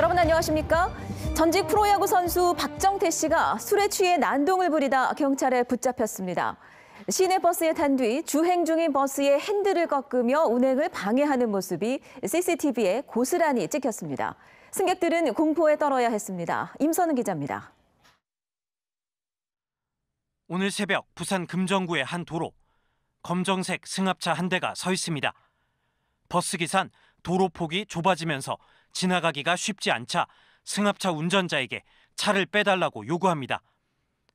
여러분 안녕하십니까? 전직 프로야구 선수 박정태 씨가 술에 취해 난동을 부리다 경찰에 붙잡혔습니다. 시내 버스에 탄 뒤 주행 중인 버스의 핸들을 꺾으며 운행을 방해하는 모습이 CCTV에 고스란히 찍혔습니다. 승객들은 공포에 떨어야 했습니다. 임선우 기자입니다. 오늘 새벽 부산 금정구의 한 도로 검정색 승합차 한 대가 서 있습니다. 버스기산 도로 폭이 좁아지면서 지나가기가 쉽지 않자 승합차 운전자에게 차를 빼달라고 요구합니다.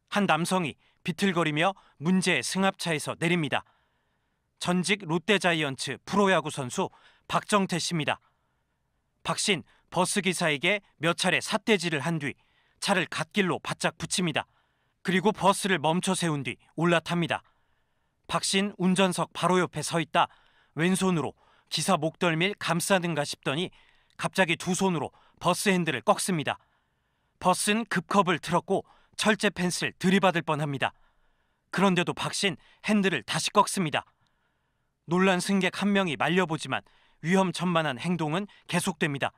한 남성이 비틀거리며 문제의 승합차에서 내립니다. 전직 롯데자이언츠 프로야구 선수 박정태 씨입니다. 박 씨는 버스기사에게 몇 차례 삿대질을 한 뒤 차를 갓길로 바짝 붙입니다. 그리고 버스를 멈춰 세운 뒤 올라탑니다. 박 씨는 운전석 바로 옆에 서 있다 왼손으로 기사 목덜미를 감싸는가 싶더니 갑자기 두 손으로 버스 핸들을 꺾습니다. 버스는 급컵을 틀었고 철제 펜슬 들이받을 뻔합니다. 그런데도 박신 핸들을 다시 꺾습니다. 놀란 승객 한 명이 말려보지만 위험천만한 행동은 계속됩니다.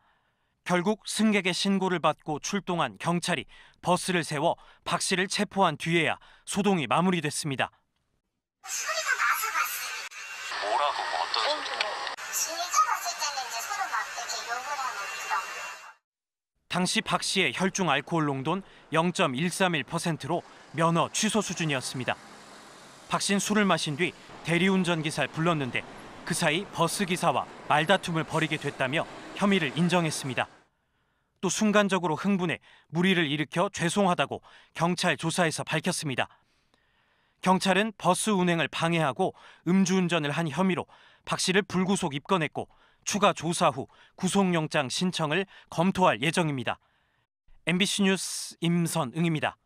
결국 승객의 신고를 받고 출동한 경찰이 버스를 세워 박 씨를 체포한 뒤에야 소동이 마무리됐습니다. 당시 박 씨의 혈중 알코올 농도는 0.131%로 면허 취소 수준이었습니다. 박 씨는 술을 마신 뒤 대리운전 기사를 불렀는데 그 사이 버스 기사와 말다툼을 벌이게 됐다며 혐의를 인정했습니다. 또 순간적으로 흥분해 무리를 일으켜 죄송하다고 경찰 조사에서 밝혔습니다. 경찰은 버스 운행을 방해하고 음주운전을 한 혐의로 박 씨를 불구속 입건했고 추가 조사 후 구속영장 신청을 검토할 예정입니다. MBC 뉴스 임선응입니다.